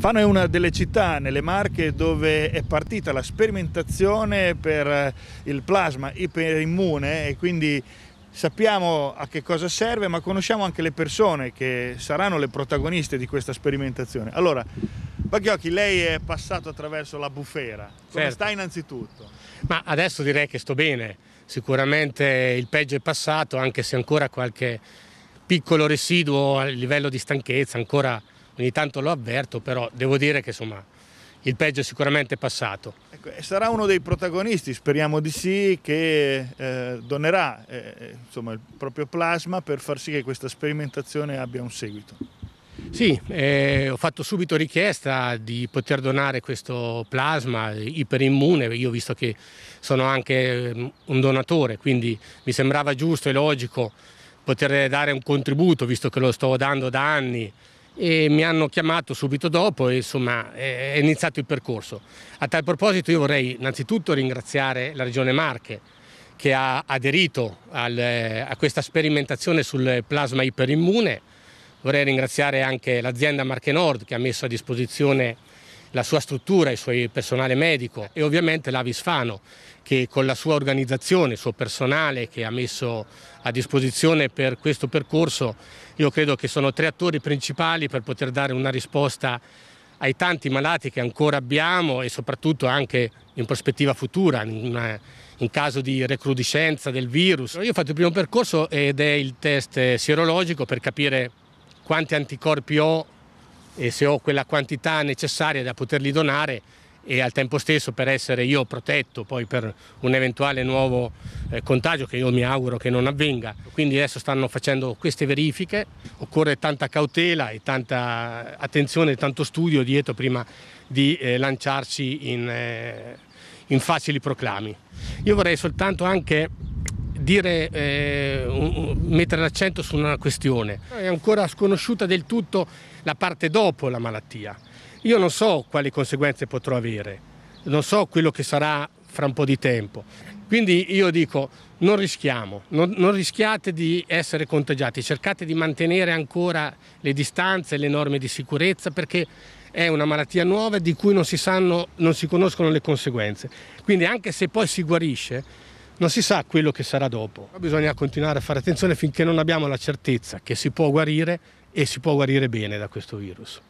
Fano è una delle città nelle Marche dove è partita la sperimentazione per eh, il plasma iperimmune e quindi sappiamo a che cosa serve ma conosciamo anche le persone che saranno le protagoniste di questa sperimentazione. Allora, Baghiocchi, lei è passato attraverso la bufera, come certo. sta innanzitutto? Ma adesso direi che sto bene, sicuramente il peggio è passato anche se ancora qualche piccolo residuo a livello di stanchezza ancora ogni tanto lo avverto, però devo dire che insomma il peggio è sicuramente passato. Ecco, sarà uno dei protagonisti, speriamo di sì, che eh, donerà eh, eh, insomma, il proprio plasma per far sì che questa sperimentazione abbia un seguito. Sì, eh, ho fatto subito richiesta di poter donare questo plasma iperimmune, io visto che sono anche mm, un donatore, quindi mi sembrava giusto e logico poter dare un contributo, visto che lo sto dando da anni e mi hanno chiamato subito dopo e insomma è iniziato il percorso. A tal proposito io vorrei innanzitutto ringraziare la Regione Marche che ha aderito al, eh, a questa sperimentazione sul plasma iperimmune, vorrei ringraziare anche l'azienda Marche Nord che ha messo a disposizione la sua struttura, il suo personale medico e ovviamente l'Avisfano che con la sua organizzazione, il suo personale che ha messo a disposizione per questo percorso, io credo che sono tre attori principali per poter dare una risposta ai tanti malati che ancora abbiamo e soprattutto anche in prospettiva futura, in, in, caso di recrudescenza del virus. Io ho fatto il primo percorso ed è il test sierologico per capire quanti anticorpi ho e se ho quella quantità necessaria da poterli donare e al tempo stesso per essere io protetto poi per un eventuale nuovo eh, contagio che io mi auguro che non avvenga. Quindi adesso stanno facendo queste verifiche, occorre tanta cautela e tanta attenzione e tanto studio dietro prima di eh, lanciarci in, eh, in facili proclami. Io vorrei soltanto anche dire, eh, mettere l'accento su una questione. È ancora sconosciuta del tutto la parte dopo la malattia. Io non so quali conseguenze potrò avere, non so quello che sarà fra un po' di tempo. Quindi io dico, non rischiamo, non, non rischiate di essere contagiati, cercate di mantenere ancora le distanze, le norme di sicurezza perché è una malattia nuova di cui non si, sanno, non si conoscono le conseguenze. Quindi anche se poi si guarisce, non si sa quello che sarà dopo. bisogna continuare a fare attenzione finché non abbiamo la certezza che si può guarire e si può guarire bene da questo virus.